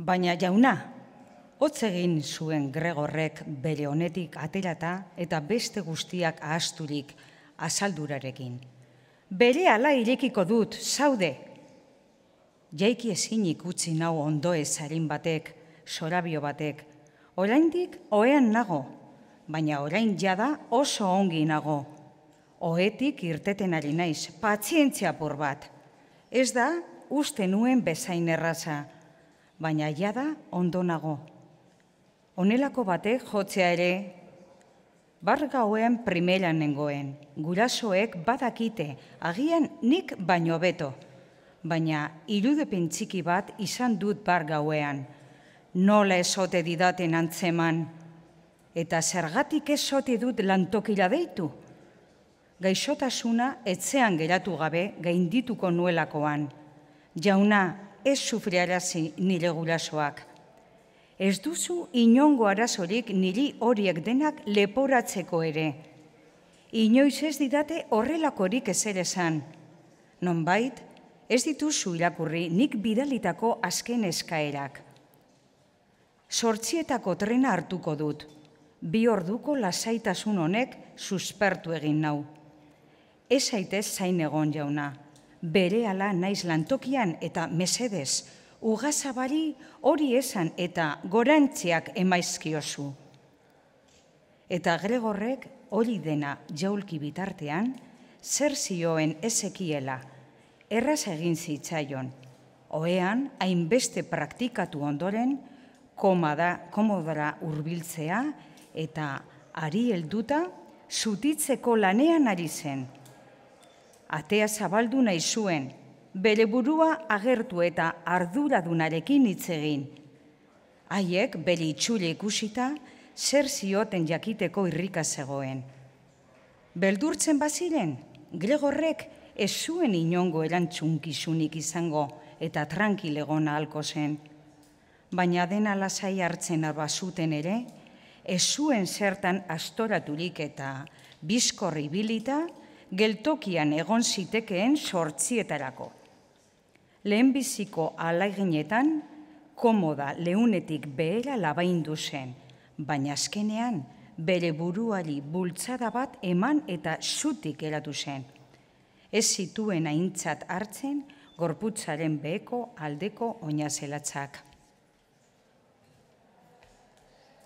Baina jauna, hotz egin zuen Gregorrek bere honetik aterata eta beste guztiak ahasturik azaldurarekin. Bere ala irekiko dut, zaude! Jaiki ezinik utzi nau ondoez ezarin batek, sorabio batek. Oraindik oean nago, baina orain jada oso ongi nago. Oetik irteten ari naiz, patzientzia bat. Ez da, uste nuen bezain erraza baina da ondo nago. Honelako batek jotzea ere, bar gauen primelan nengoen, gurasoek badakite, agian nik baino beto, baina irude pentsiki bat izan dut bar gauean, nola esote didaten antzeman, eta zergatik esote dut lantokila deitu. Gaixotasuna etzean geratu gabe gaindituko nuelakoan. Jauna, ez sufriarazi nire gurasoak. Ez duzu inongo arazorik niri horiek denak leporatzeko ere. Inoiz ez didate horrelakorik ezer esan. Nonbait, ez dituzu irakurri nik bidalitako azken eskaerak. Sortzietako trena hartuko dut. Bi orduko lasaitasun honek suspertu egin nau. Ez zaitez zain egon jauna berehala naiz lantokian eta mesedez, ugazabari hori esan eta gorantziak emaizkiozu. Eta Gregorrek hori dena jaulki bitartean, zer zioen ezekiela, erraz egin zitzaion, oean hainbeste praktikatu ondoren, komada, komodara urbiltzea eta ari helduta, zutitzeko lanean ari zen, atea zabaldu nahi zuen, bere burua agertu eta arduradunarekin hitz egin. Haiek bere itxule ikusita, zer zioten jakiteko irrika zegoen. Beldurtzen baziren, Gregorrek ez zuen inongo erantzunkizunik izango eta tranquilegon ahalko zen. Baina dena lasai hartzen abazuten ere, ez zuen zertan astoraturik eta bizkorri bilita, geltokian egon zitekeen sortzietarako. Lehenbiziko biziko komoda leunetik behera labaindu zen, baina azkenean bere buruari bultzada bat eman eta zutik eratu zen. Ez zituen aintzat hartzen, gorputzaren beheko aldeko oinazelatzak.